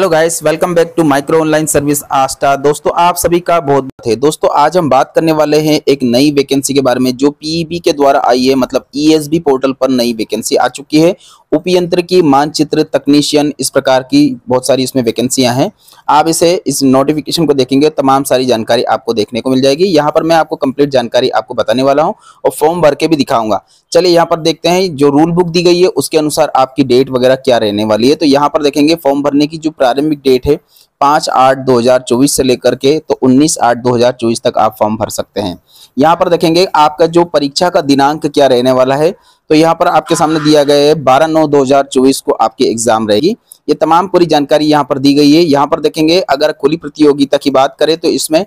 hello guys welcome back to micro online service आस्टा दोस्तों आप सभी का बहुत बहुत है दोस्तों आज हम बात करने वाले हैं एक नई वैकेंसी के बारे में जो पीईबी e के द्वारा आई है मतलब ईएसबी e पोर्टल पर नई वैकेंसी आ चुकी है उपयंत्र की मानचित्र तकनीशियन इस प्रकार की बहुत सारी इसमें वैकेंसियां हैं आप इसे इस नोटिफिकेशन को देखेंगे तमाम सारी जानकारी आपको देखने को मिल जाएगी यहाँ पर मैं आपको कंप्लीट जानकारी आपको बताने वाला हूँ और फॉर्म भर के भी दिखाऊंगा चलिए यहाँ पर देखते हैं जो रूल बुक दी गई है उसके अनुसार आपकी डेट वगैरह क्या रहने वाली है तो यहाँ पर देखेंगे फॉर्म भरने की जो प्रारंभिक डेट है पाँच आठ दो हजार चौबीस से लेकर के तो उन्नीस आठ दो हजार चौबीस तक आप फॉर्म भर सकते हैं यहाँ पर देखेंगे आपका जो परीक्षा का दिनांक क्या रहने वाला है तो यहाँ पर आपके सामने दिया गया है बारह नौ दो हजार चौबीस को आपकी एग्जाम रहेगी ये तमाम पूरी जानकारी यहाँ पर दी गई है यहाँ पर देखेंगे अगर खुली प्रतियोगिता की बात करें तो इसमें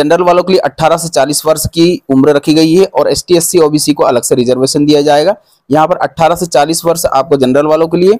जनरल वालों के लिए अट्ठारह से चालीस वर्ष की उम्र रखी गई है और एस टी ओबीसी को अलग से रिजर्वेशन दिया जाएगा यहाँ पर अट्ठारह से चालीस वर्ष आपको जनरल वालों के लिए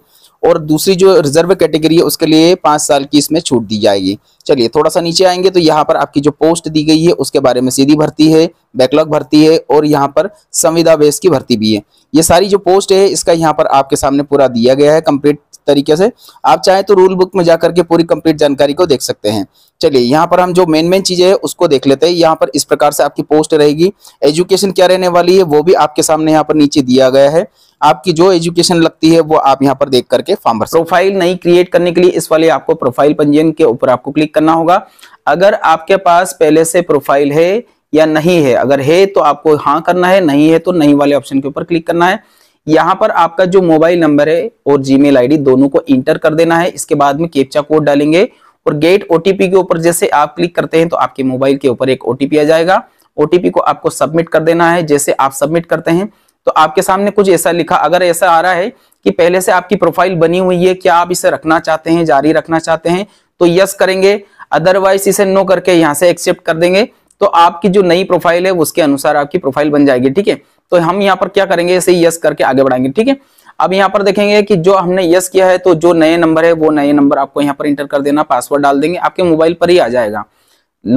और दूसरी जो रिजर्व कैटेगरी है उसके लिए पांच साल की इसमें छूट दी जाएगी चलिए थोड़ा सा नीचे आएंगे तो यहाँ पर आपकी जो पोस्ट दी गई है उसके बारे में सीधी भर्ती है बैकलॉग भर्ती है और यहाँ पर संविदा बेस की भर्ती भी है ये सारी जो पोस्ट है इसका यहाँ पर आपके सामने पूरा दिया गया है कंप्लीट तरीके से आप चाहें तो रूल बुक में जाकर के पूरी कंप्लीट जानकारी को देख सकते हैं चलिए यहाँ पर हम जो मेन मेन चीजें हैं उसको देख लेते हैं यहाँ पर इस प्रकार से आपकी पोस्ट रहेगी एजुकेशन क्या रहने वाली है वो भी आपके सामने यहाँ पर नीचे दिया गया है आपकी जो एजुकेशन लगती है वो आप यहाँ पर देख करके फॉर्म भर प्रोफाइल नहीं क्रिएट करने के लिए इस वाले आपको प्रोफाइल पंजीयन के ऊपर आपको क्लिक करना होगा अगर आपके पास पहले से प्रोफाइल है या नहीं है अगर है तो आपको हाँ करना है नहीं है तो नहीं वाले ऑप्शन के ऊपर क्लिक करना है यहाँ पर आपका जो मोबाइल नंबर है और जीमेल आईडी दोनों को इंटर कर देना है इसके बाद में केपचा कोड डालेंगे और गेट ओटीपी के ऊपर जैसे आप क्लिक करते हैं तो आपके मोबाइल के ऊपर एक ओटीपी आ जाएगा ओटीपी को आपको सबमिट कर देना है जैसे आप सबमिट करते हैं तो आपके सामने कुछ ऐसा लिखा अगर ऐसा आ रहा है कि पहले से आपकी प्रोफाइल बनी हुई है क्या आप इसे रखना चाहते हैं जारी रखना चाहते हैं तो यस करेंगे अदरवाइज इसे नो करके यहाँ से एक्सेप्ट कर देंगे तो आपकी जो नई प्रोफाइल है उसके अनुसार आपकी प्रोफाइल बन जाएगी ठीक है तो हम यहाँ पर क्या करेंगे इसे यस करके आगे बढ़ाएंगे ठीक है अब यहाँ पर देखेंगे कि जो हमने यस किया है तो जो नए नंबर है वो नए नंबर आपको यहाँ पर इंटर कर देना पासवर्ड डाल देंगे आपके मोबाइल पर ही आ जाएगा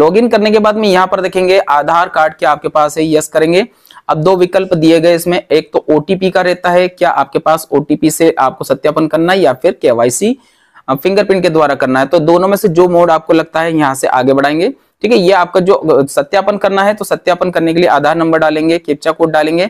लॉग करने के बाद में यहाँ पर देखेंगे आधार कार्ड क्या आपके पास है यस करेंगे अब दो विकल्प दिए गए इसमें एक तो ओटीपी का रहता है क्या आपके पास ओटीपी से आपको सत्यापन करना है या फिर केवाईसी फिंगरप्रिंट के द्वारा करना है तो दोनों में से जो मोड आपको लगता है यहाँ से आगे बढ़ाएंगे ठीक है ये आपका जो सत्यापन करना है तो सत्यापन करने के लिए आधार नंबर डालेंगे केपचा कोड डालेंगे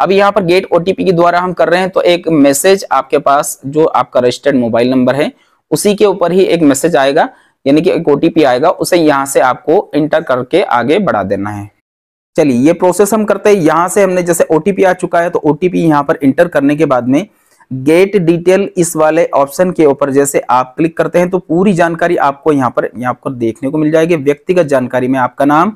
अब यहाँ पर गेट ओटीपी के द्वारा हम कर रहे हैं तो एक मैसेज आपके पास जो आपका रजिस्टर्ड मोबाइल नंबर है उसी के ऊपर ही एक मैसेज आएगा यानी कि एक ओटीपी आएगा उसे यहाँ से आपको इंटर करके आगे बढ़ा देना है चलिए ये प्रोसेस हम करते हैं यहां से हमने जैसे ओटीपी आ चुका है तो ओटीपी यहां पर इंटर करने के बाद में गेट डिटेल इस वाले ऑप्शन के ऊपर जैसे आप क्लिक करते हैं तो पूरी जानकारी आपको यहाँ पर यहां पर देखने को मिल जाएगी व्यक्तिगत जानकारी में आपका नाम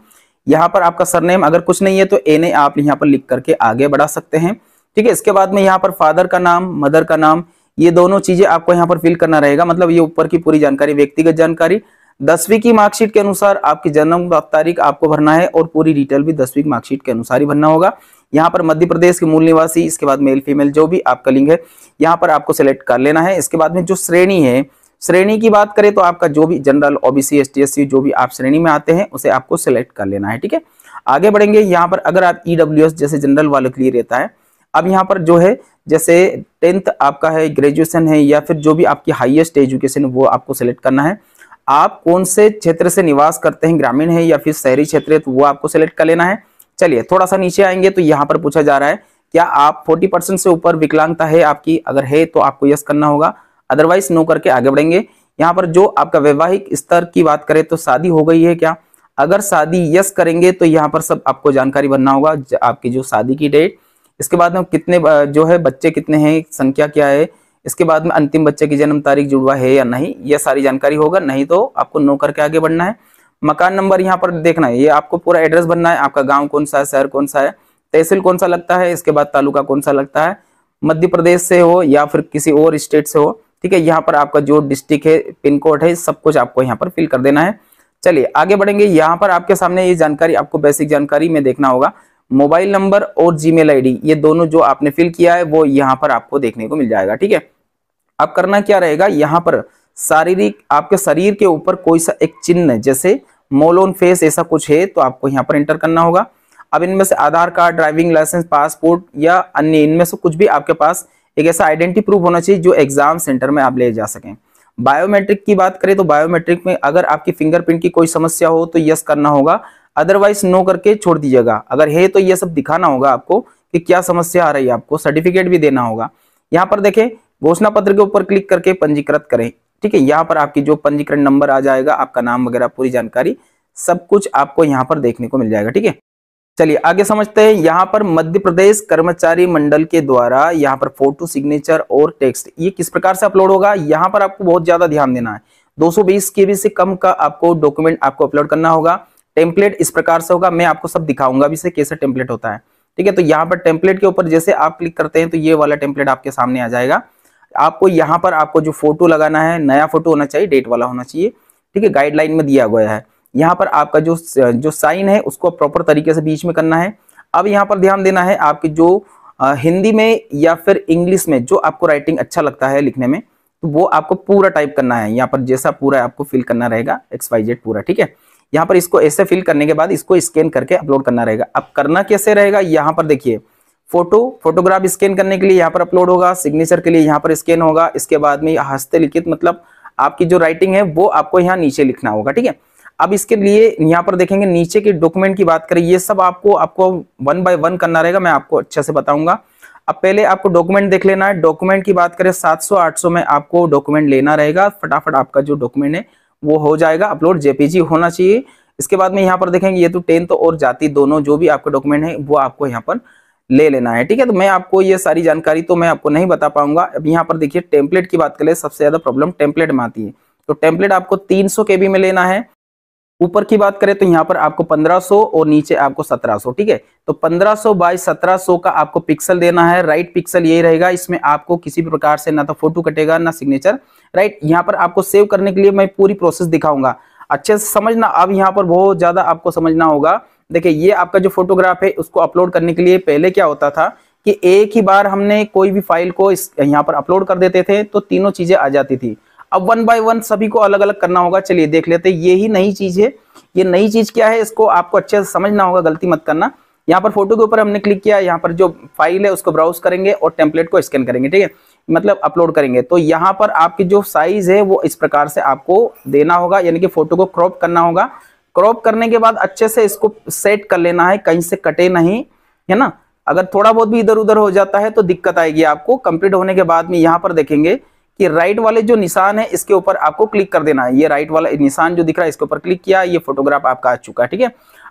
यहाँ पर आपका सरनेम अगर कुछ नहीं है तो एन आप यहाँ पर लिख करके आगे बढ़ा सकते हैं ठीक है इसके बाद में यहाँ पर फादर का नाम मदर का नाम ये दोनों चीजें आपको यहाँ पर फिल करना रहेगा मतलब ये ऊपर की पूरी जानकारी व्यक्तिगत जानकारी दसवीं की मार्कशीट के अनुसार आपकी जन्म तारीख आपको भरना है और पूरी डिटेल भी दसवीं की मार्कशीट के अनुसार ही भरना होगा यहाँ पर मध्य प्रदेश के मूल निवासी इसके बाद मेल फीमेल जो भी आपका लिंग है यहाँ पर आपको सेलेक्ट कर लेना है इसके बाद में जो श्रेणी है श्रेणी की बात करें तो आपका जो भी जनरल ओबीसी एस टी जो भी आप श्रेणी में आते हैं उसे आपको सेलेक्ट कर लेना है ठीक है आगे बढ़ेंगे यहाँ पर अगर आप ई e जैसे जनरल वालों के लिए रहता है अब यहाँ पर जो है जैसे टेंथ आपका है ग्रेजुएशन है या फिर जो भी आपकी हाइएस्ट एजुकेशन वो आपको सेलेक्ट करना है आप कौन से क्षेत्र से निवास करते हैं ग्रामीण है या फिर शहरी क्षेत्र है तो वो आपको सेलेक्ट कर लेना है चलिए थोड़ा सा नीचे आएंगे तो यहाँ पर पूछा जा रहा है क्या आप 40 परसेंट से ऊपर विकलांगता है आपकी अगर है तो आपको यस करना होगा अदरवाइज नो करके आगे बढ़ेंगे यहाँ पर जो आपका वैवाहिक स्तर की बात करें तो शादी हो गई है क्या अगर शादी यस करेंगे तो यहाँ पर सब आपको जानकारी बनना होगा आपकी जो शादी की डेट इसके बाद में कितने जो है बच्चे कितने हैं संख्या क्या है इसके बाद में अंतिम बच्चे की जन्म तारीख जुड़वा है या नहीं यह सारी जानकारी होगा नहीं तो आपको नो करके आगे बढ़ना है मकान नंबर यहाँ पर देखना है ये आपको पूरा एड्रेस बनना है आपका गाँव कौन सा है शहर कौन सा है तहसील कौन सा लगता है इसके बाद तालुका कौन सा लगता है मध्य प्रदेश से हो या फिर किसी और स्टेट से हो ठीक है यहाँ पर आपका जो डिस्ट्रिक्ट है पिन कोड है सब कुछ आपको यहाँ पर फिल कर देना है चलिए आगे बढ़ेंगे यहाँ पर आपके सामने ये जानकारी आपको बेसिक जानकारी में देखना होगा मोबाइल नंबर और जीमेल आईडी ये दोनों जो आपने फिल किया है वो यहाँ पर आपको देखने को मिल जाएगा ठीक है अब करना क्या रहेगा यहाँ पर शारीरिक आपके शरीर के ऊपर कोई सा एक चिन्ह जैसे मोलोन फेस ऐसा कुछ है तो आपको यहाँ पर एंटर करना होगा अब इनमें से Aadhaar card driving licence passport या अन्य इनमें से कुछ भी आपके पास एक ऐसा आइडेंटिटी प्रूफ होना चाहिए जो एग्जाम सेंटर में आप ले जा सकें बायोमेट्रिक की बात करें तो बायोमेट्रिक में अगर आपकी फिंगरप्रिंट की कोई समस्या हो तो यस करना होगा अदरवाइज नो करके छोड़ दीजिएगा अगर है तो ये सब दिखाना होगा आपको कि क्या समस्या आ रही है आपको सर्टिफिकेट भी देना होगा यहाँ पर देखें घोषणा पत्र के ऊपर क्लिक करके पंजीकृत करें ठीक है यहाँ पर आपकी जो पंजीकरण नंबर आ जाएगा आपका नाम वगैरह पूरी जानकारी सब कुछ आपको यहाँ पर देखने को मिल जाएगा ठीक है चलिए आगे समझते हैं यहाँ पर मध्य प्रदेश कर्मचारी मंडल के द्वारा यहाँ पर फोटो सिग्नेचर और टेक्स्ट ये किस प्रकार से अपलोड होगा यहाँ पर आपको बहुत ज्यादा ध्यान देना है 220 सौ से कम का आपको डॉक्यूमेंट आपको अपलोड करना होगा टेम्पलेट इस प्रकार से होगा मैं आपको सब दिखाऊंगा अभी से कैसे टेम्पलेट होता है ठीक है तो यहाँ पर टेम्पलेट के ऊपर जैसे आप क्लिक करते हैं तो ये वाला टेम्पलेट आपके सामने आ जाएगा आपको यहाँ पर आपको जो फोटो लगाना है नया फोटो होना चाहिए डेट वाला होना चाहिए ठीक है गाइडलाइन में दिया गया है यहाँ पर आपका जो जो साइन है उसको प्रॉपर तरीके से बीच में करना है अब यहाँ पर ध्यान देना है आपकी जो हिंदी में या फिर इंग्लिश में जो आपको राइटिंग अच्छा लगता है लिखने में तो वो आपको पूरा टाइप करना है यहाँ पर जैसा पूरा आपको फिल करना रहेगा एक्स वाई जेड पूरा ठीक है यहाँ पर इसको ऐसे फिल करने के बाद इसको स्कैन करके अपलोड करना रहेगा अब करना कैसे रहेगा यहाँ पर देखिए फोटो फोटोग्राफ स्कैन करने के लिए यहाँ पर अपलोड होगा सिग्नेचर के लिए यहाँ पर स्कैन होगा इसके बाद में हस्ते लिखित मतलब आपकी जो राइटिंग है वो आपको यहाँ नीचे लिखना होगा ठीक है अब इसके लिए यहाँ पर देखेंगे नीचे के डॉक्यूमेंट की बात करें ये सब आपको आपको वन बाय वन करना रहेगा मैं आपको अच्छे से बताऊंगा अब पहले आपको डॉक्यूमेंट देख लेना है डॉक्यूमेंट की बात करें 700 800 में आपको डॉक्यूमेंट लेना रहेगा फटाफट आपका जो डॉक्यूमेंट है वो हो जाएगा अपलोड जेपीजी होना चाहिए इसके बाद में यहाँ पर देखेंगे ये तो टेंथ तो और जाति दोनों जो भी आपके डॉक्यूमेंट है वो आपको यहाँ पर ले लेना है ठीक है तो मैं आपको ये सारी जानकारी तो मैं आपको नहीं बता पाऊंगा अब यहाँ पर देखिए टेम्पलेट की बात करें सबसे ज्यादा प्रॉब्लम टेम्पलेट में आती है तो टेम्पलेट आपको 300 केबी में लेना है ऊपर की बात करें तो यहाँ पर आपको 1500 और नीचे आपको 1700 ठीक है तो 1500 सो बाई सत्रह का आपको पिक्सल देना है राइट पिक्सल यही रहेगा इसमें आपको किसी भी प्रकार से ना तो फोटो कटेगा ना सिग्नेचर राइट यहाँ पर आपको सेव करने के लिए मैं पूरी प्रोसेस दिखाऊंगा अच्छे से समझना अब यहाँ पर बहुत ज्यादा आपको समझना होगा देखिए ये आपका जो फोटोग्राफ है उसको अपलोड करने के लिए पहले क्या होता था कि एक ही बार हमने कोई भी फाइल को इस यहाँ पर अपलोड कर देते थे तो तीनों चीजें आ जाती थी अब वन बाय वन सभी को अलग अलग करना होगा चलिए देख लेते ये ही नई चीज है ये नई चीज क्या है इसको आपको अच्छे से समझना होगा गलती मत करना यहाँ पर फोटो के ऊपर हमने क्लिक किया यहाँ पर जो फाइल है उसको ब्राउज करेंगे और टेम्पलेट को स्कैन करेंगे ठीक है मतलब अपलोड करेंगे तो यहाँ पर आपकी जो साइज है वो इस प्रकार से आपको देना होगा यानी कि फोटो को क्रॉप करना होगा क्रॉप करने के बाद अच्छे से इसको सेट कर लेना है कहीं से कटे नहीं है ना अगर थोड़ा बहुत भी इधर उधर हो जाता है तो दिक्कत आएगी आपको कंप्लीट होने के बाद में यहाँ पर देखेंगे कि राइट वाले जो निशान है इसके ऊपर आपको क्लिक कर देना है ये राइट वाला निशान जो दिख रहा है इसके ऊपर क्लिक किया ये फोटोग्राफ आपका आ चुका है ठीक है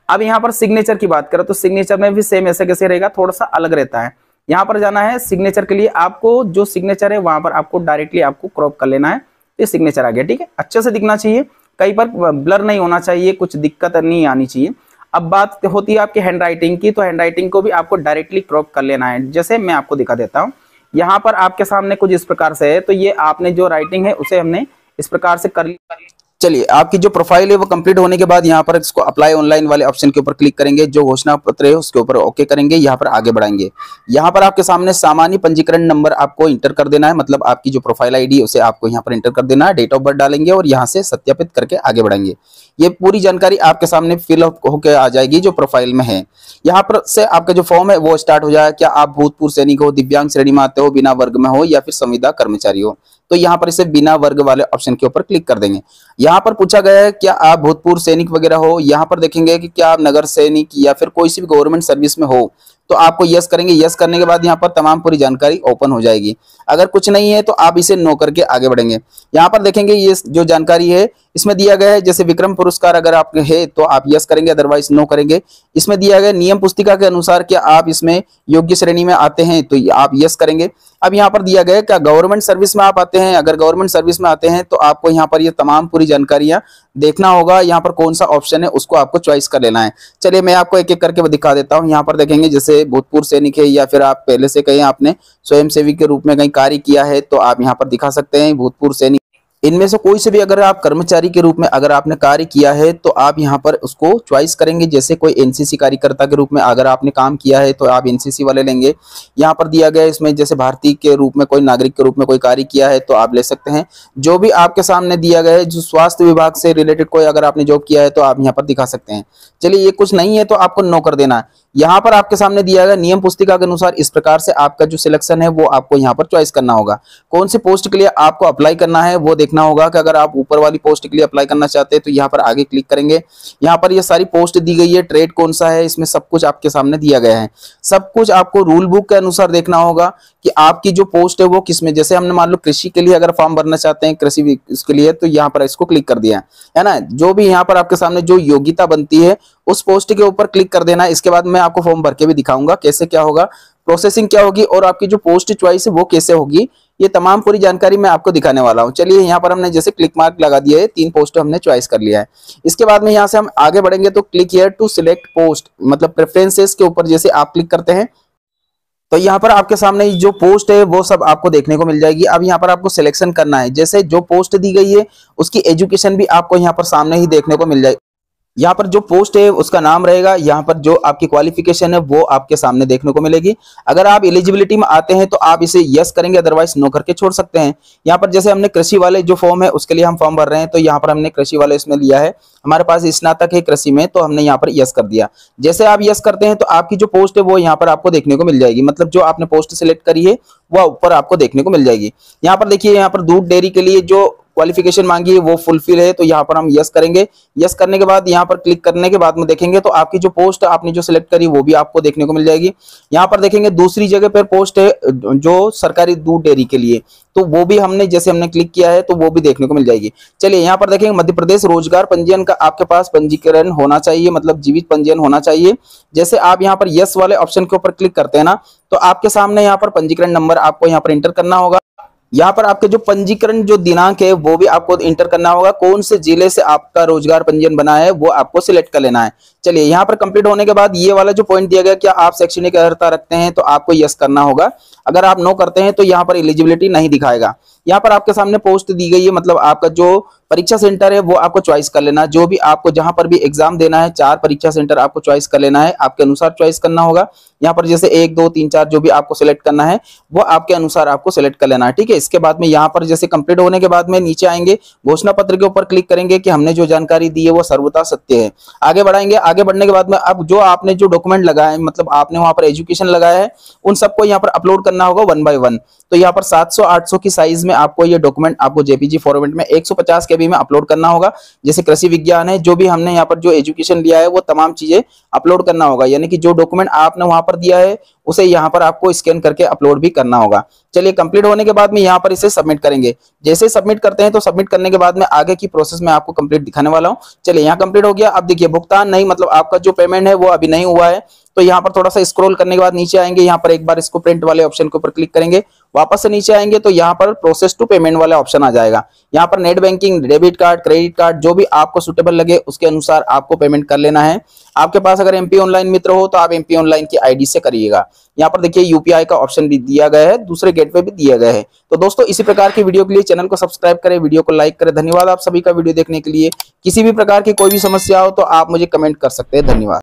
अब यहाँ पर सिग्नेचर की बात करें तो सिग्नेचर में भी सेम ऐसे कैसे रहेगा थोड़ा सा अलग रहता है यहाँ पर जाना है सिग्नेचर के लिए आपको जो सिग्नेचर है वहां पर आपको डायरेक्टली आपको क्रॉप कर लेना है ये सिग्नेचर आ गया ठीक है अच्छे से दिखना चाहिए कहीं पर ब्लर नहीं होना चाहिए कुछ दिक्कत नहीं आनी चाहिए अब बात होती है आपके हैंड राइटिंग की तो हैंड राइटिंग को भी आपको डायरेक्टली क्रॉप कर लेना है जैसे मैं आपको दिखा देता हूँ यहाँ पर आपके सामने कुछ इस प्रकार से है तो ये आपने जो राइटिंग है उसे हमने इस प्रकार से कर लिया चलिए आपकी जो प्रोफाइल है वो कंप्लीट होने के बाद यहाँ पर इसको अप्लाई ऑनलाइन वाले ऑप्शन के ऊपर क्लिक करेंगे जो घोषणा पत्र है उसके ऊपर ओके करेंगे यहाँ पर आगे बढ़ाएंगे यहाँ पर आपके सामने सामान्य पंजीकरण नंबर आपको इंटर कर देना है मतलब आपकी जो प्रोफाइल आईडी उसे आपको यहाँ पर इंटर कर देना है डेट ऑफ बर्थ डालेंगे और यहाँ से सत्यापित करके आगे बढ़ाएंगे ये पूरी जानकारी आपके सामने फिल होकर आ जाएगी जो प्रोफाइल में है यहाँ पर से आपका जो फॉर्म है वो स्टार्ट हो जाए क्या आप भूतपूर्व सैनिक हो दिव्यांग श्रेणी में आते हो बिना वर्ग में हो या फिर संविदा कर्मचारी हो तो यहाँ पर इसे बिना वर्ग वाले ऑप्शन के ऊपर क्लिक कर देंगे यहाँ पर पूछा गया है क्या आप भूतपूर्व सैनिक वगैरह हो यहाँ पर देखेंगे कि क्या आप नगर सैनिक या फिर कोई सी भी गवर्नमेंट सर्विस में हो तो आपको यस करेंगे यस करने के बाद यहाँ पर तमाम पूरी जानकारी ओपन हो जाएगी अगर कुछ नहीं है तो आप इसे नो करके आगे बढ़ेंगे यहाँ पर देखेंगे ये जो जानकारी है इसमें दिया गया है जैसे विक्रम पुरस्कार अगर आप है तो आप यस करेंगे अदरवाइज नो करेंगे इसमें दिया गया नियम पुस्तिका के अनुसार कि आप इसमें योग्य श्रेणी में आते हैं तो आप यस करेंगे अब यहाँ पर दिया गया क्या गवर्नमेंट सर्विस में आप आते हैं अगर गवर्नमेंट सर्विस में आते हैं तो आपको यहाँ पर ये तमाम पूरी जानकारियां देखना होगा यहाँ पर कौन सा ऑप्शन है उसको आपको चॉइस कर लेना है चलिए मैं आपको एक एक करके दिखा देता हूँ यहाँ पर देखेंगे जैसे भूतपूर्व सैनिक है या फिर आप पहले से कहीं आपने स्वयंसेवी के रूप में कहीं कार्य किया है तो आप यहाँ पर दिखा सकते हैं भूतपूर्व सैनिक इनमें से कोई से भी अगर आप कर्मचारी के रूप में अगर आपने कार्य किया है तो आप यहाँ पर उसको चॉइस करेंगे जैसे कोई एनसीसी कार्यकर्ता के रूप में अगर आपने काम किया है तो आप एनसीसी वाले लेंगे यहाँ पर दिया गया इसमें जैसे भारतीय के रूप में कोई नागरिक के रूप में कोई कार्य किया है तो आप ले सकते हैं जो भी आपके सामने दिया गया है जो स्वास्थ्य विभाग से रिलेटेड कोई अगर आपने जॉब किया है तो आप यहाँ पर दिखा सकते हैं चलिए ये कुछ नहीं है तो आपको नो कर देना है यहाँ पर आपके सामने दिया गया नियम पुस्तिका के अनुसार इस प्रकार से आपका जो सिलेक्शन है वो आपको यहाँ पर चॉइस करना होगा कौन सी पोस्ट के लिए आपको अप्लाई करना है वो देखना होगा कि अगर आप ऊपर वाली पोस्ट के लिए अप्लाई करना चाहते हैं तो यहाँ पर आगे क्लिक करेंगे यहाँ पर ये सारी पोस्ट दी गई है ट्रेड कौन सा है इसमें सब कुछ आपके सामने दिया गया है सब कुछ आपको रूल बुक के अनुसार देखना होगा कि आपकी जो पोस्ट है वो किसमें जैसे हमने मान लो कृषि के लिए अगर फॉर्म भरना चाहते हैं कृषि उसके लिए तो यहाँ पर इसको क्लिक कर दिया है ना जो भी यहाँ पर आपके सामने जो योग्यता बनती है उस पोस्ट के ऊपर क्लिक कर देना इसके बाद मैं आपको फॉर्म भर के भी दिखाऊंगा कैसे क्या होगा प्रोसेसिंग क्या होगी और आपकी जो पोस्ट च्वाइस है वो कैसे होगी ये तमाम पूरी जानकारी मैं आपको दिखाने वाला हूँ चलिए यहाँ पर हमने जैसे क्लिक मार्क लगा दिया है तीन पोस्ट हमने चॉइस कर लिया है इसके बाद में यहाँ से हम आगे बढ़ेंगे तो click here to select post मतलब प्रेफरेंसेस के ऊपर जैसे आप क्लिक करते हैं तो यहाँ पर आपके सामने जो पोस्ट है वो सब आपको देखने को मिल जाएगी अब यहाँ पर आपको सिलेक्शन करना है जैसे जो पोस्ट दी गई है उसकी एजुकेशन भी आपको यहाँ पर सामने ही देखने को मिल जाएगी यहाँ पर जो पोस्ट है उसका नाम रहेगा यहाँ पर जो आपकी क्वालिफिकेशन है वो आपके सामने देखने को मिलेगी अगर आप एलिजिबिलिटी में आते हैं तो आप इसे यस करेंगे अदरवाइज नो करके छोड़ सकते हैं यहाँ पर जैसे हमने कृषि वाले जो फॉर्म है उसके लिए हम फॉर्म भर रहे हैं तो यहाँ पर हमने कृषि वाले इसमें लिया है हमारे पास स्नातक है कृषि में तो हमने यहाँ पर यस कर दिया जैसे आप यस करते हैं तो आपकी जो पोस्ट है वो यहाँ पर आपको देखने को मिल जाएगी मतलब जो आपने पोस्ट सिलेक्ट करी है वह ऊपर आपको देखने को मिल जाएगी यहाँ पर देखिए यहाँ पर दूध डेयरी के लिए जो क्वालिफिकेशन मांगी है वो फुलफिल है तो यहाँ पर हम यस करेंगे यस करने के बाद यहाँ पर क्लिक करने के बाद में देखेंगे तो आपकी जो पोस्ट आपने जो सिलेक्ट करी वो भी आपको देखने को मिल जाएगी यहाँ पर देखेंगे दूसरी जगह पर पोस्ट है जो सरकारी दूध डेयरी के लिए तो वो भी हमने जैसे हमने क्लिक किया है तो वो भी देखने को मिल जाएगी चलिए यहाँ पर देखेंगे मध्य प्रदेश रोजगार पंजीयन का आपके पास पंजीकरण होना चाहिए मतलब जीवित पंजीयन होना चाहिए जैसे आप यहाँ पर यस वाले ऑप्शन के ऊपर क्लिक करते हैं ना तो आपके सामने यहाँ पर पंजीकरण नंबर आपको यहाँ पर एंटर करना होगा यहाँ पर आपके जो पंजीकरण जो दिनांक है वो भी आपको इंटर करना होगा कौन से जिले से आपका रोजगार पंजीयन बना है वो आपको सिलेक्ट कर लेना है चलिए यहाँ पर कंप्लीट होने के बाद ये वाला जो पॉइंट दिया गया क्या आप शैक्षणिक अर्हता रखते हैं तो आपको यस करना होगा अगर आप नो करते हैं तो यहाँ पर एलिजिबिलिटी नहीं दिखाएगा यहाँ पर आपके सामने पोस्ट दी गई है मतलब आपका जो परीक्षा सेंटर है वो आपको चॉइस कर लेना जो भी आपको जहां पर भी एग्जाम देना है चार परीक्षा सेंटर आपको चॉइस कर लेना है आपके अनुसार चॉइस करना होगा यहाँ पर जैसे एक दो तीन चार जो भी आपको सिलेक्ट करना है वो आपके अनुसार आपको सिलेक्ट कर लेना है ठीक है इसके बाद में यहाँ पर जैसे कंप्लीट होने के बाद में नीचे आएंगे घोषणा पत्र के ऊपर क्लिक करेंगे कि हमने जो जानकारी दी है वो सर्वता सत्य है आगे बढ़ाएंगे आगे बढ़ने के बाद में अब जो आपने जो डॉक्यूमेंट लगाए मतलब आपने वहां पर एजुकेशन लगाया है उन सबको यहाँ पर अपलोड करना होगा वन बाय वन तो यहाँ पर 700 800 की साइज में आपको ये डॉक्यूमेंट आपको जेपीजी फॉर्मेट में 150 केबी में अपलोड करना होगा जैसे कृषि विज्ञान है जो भी हमने यहाँ पर जो एजुकेशन लिया है वो तमाम चीजें अपलोड करना होगा यानी कि जो डॉक्यूमेंट आपने वहां पर दिया है उसे यहाँ पर आपको स्कैन करके अपलोड भी करना होगा चलिए कंप्लीट होने के बाद में यहाँ पर इसे सबमिट करेंगे जैसे सबमिट करते हैं तो सबमिट करने के बाद में आगे की प्रोसेस में आपको कंप्लीट दिखाने वाला हूँ चलिए यहाँ कंप्लीट हो गया अब देखिए भुगतान नहीं मतलब आपका जो पेमेंट है वो अभी नहीं हुआ है तो यहाँ पर थोड़ा सा स्क्रॉल करने के बाद नीचे आएंगे यहाँ पर एक बार इसको प्रिंट वाले ऑप्शन के ऊपर क्लिक करेंगे वापस से नीचे आएंगे तो यहाँ पर प्रोसेस टू पेमेंट वाला ऑप्शन आ जाएगा यहाँ पर net banking debit card credit card जो भी आपको सुटेबल लगे उसके अनुसार आपको पेमेंट कर लेना है आपके पास अगर एमपी ऑनलाइन मित्र हो तो आप एमपी ऑनलाइन की आईडी से करिएगा यहाँ पर देखिए यूपीआई का ऑप्शन भी दिया गया है दूसरे गेट भी दिया गया है तो दोस्तों इसी प्रकार की वीडियो के लिए चैनल को सब्सक्राइब करें वीडियो को लाइक करें धन्यवाद आप सभी का वीडियो देखने के लिए किसी भी प्रकार की कोई भी समस्या हो तो आप मुझे कमेंट कर सकते हैं धन्यवाद